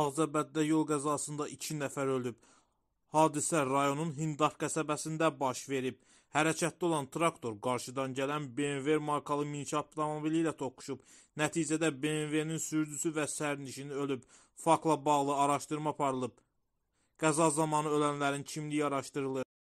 Ağcabədidə yol qəzasında 2 nəfər ölüb. Hadisə rayonun Hindar qəsəbəsində baş verib. Hərəkətdə olan traktor qarşıdan gələn BMW markalı minik avtomobili ilə toqquşub. Nəticədə BMW-nin sürücüsü və sərnişini ölüb. Fakla bağlı araşdırma aparılıb. Qəza zamanı ölənlərin kimliyi araşdırılır.